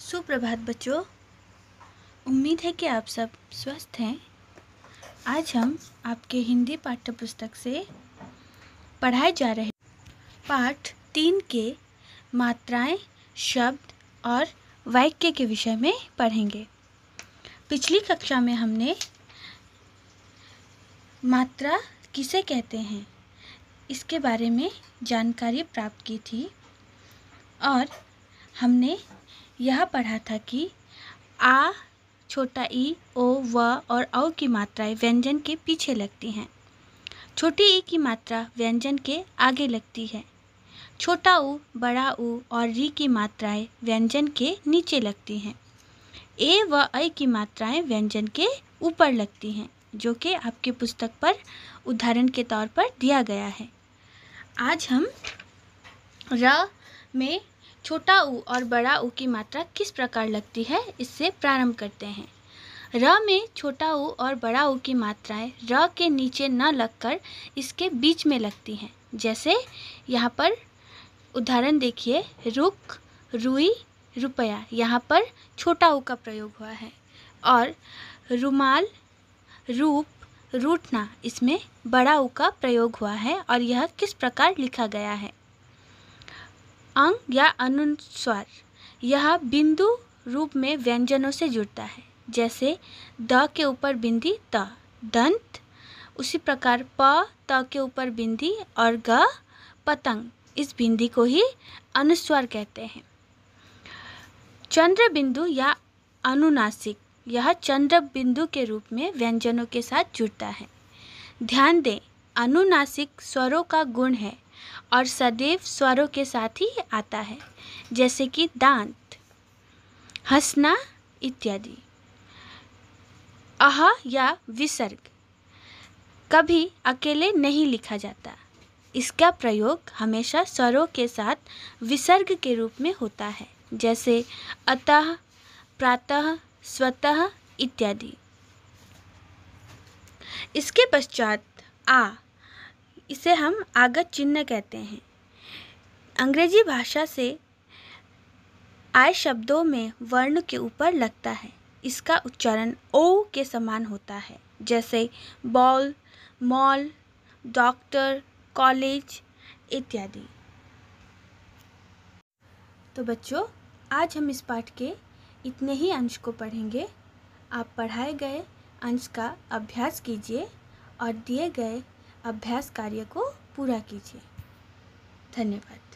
सुप्रभात बच्चों उम्मीद है कि आप सब स्वस्थ हैं आज हम आपके हिंदी पाठ्य पुस्तक से पढ़ाए जा रहे पाठ तीन के मात्राएं, शब्द और वाक्य के विषय में पढ़ेंगे पिछली कक्षा में हमने मात्रा किसे कहते हैं इसके बारे में जानकारी प्राप्त की थी और हमने यह पढ़ा था कि आ छोटा ई ओ व और औ की मात्राएं व्यंजन के पीछे लगती हैं छोटी ई की मात्रा व्यंजन के आगे लगती है छोटा ऊ बड़ा ऊ और री की मात्राएं व्यंजन के नीचे लगती हैं ए व ऐ की मात्राएं व्यंजन के ऊपर लगती हैं जो कि आपके पुस्तक पर उदाहरण के तौर पर दिया गया है आज हम र में छोटा ऊ और बड़ा ऊ की मात्रा किस प्रकार लगती है इससे प्रारंभ करते हैं र में छोटा ऊ और बड़ा ऊ की मात्राएं र के नीचे न लगकर इसके बीच में लगती हैं जैसे यहाँ पर उदाहरण देखिए रुक रुई रुपया यहाँ पर छोटा ऊ का प्रयोग हुआ है और रुमाल रूप रूठना इसमें बड़ा ऊ का प्रयोग हुआ है और यह किस प्रकार लिखा गया है अंग या अनुस्वर यह बिंदु रूप में व्यंजनों से जुड़ता है जैसे द के ऊपर बिंदी त दंत उसी प्रकार प त के ऊपर बिंदी और ग पतंग इस बिंदी को ही अनुस्वर कहते हैं चंद्र बिंदु या अनुनासिक यह चंद्र बिंदु के रूप में व्यंजनों के साथ जुड़ता है ध्यान दें अनुनासिक स्वरों का गुण है और सदैव स्वरों के साथ ही आता है जैसे कि दांत हंसना इत्यादि अह या विसर्ग कभी अकेले नहीं लिखा जाता इसका प्रयोग हमेशा स्वरों के साथ विसर्ग के रूप में होता है जैसे अतः प्रातः स्वतः इत्यादि इसके पश्चात आ इसे हम आगत चिन्ह कहते हैं अंग्रेजी भाषा से आए शब्दों में वर्ण के ऊपर लगता है इसका उच्चारण ओ के समान होता है जैसे बॉल मॉल डॉक्टर कॉलेज इत्यादि तो बच्चों आज हम इस पाठ के इतने ही अंश को पढ़ेंगे आप पढ़ाए गए अंश का अभ्यास कीजिए और दिए गए अभ्यास कार्य को पूरा कीजिए धन्यवाद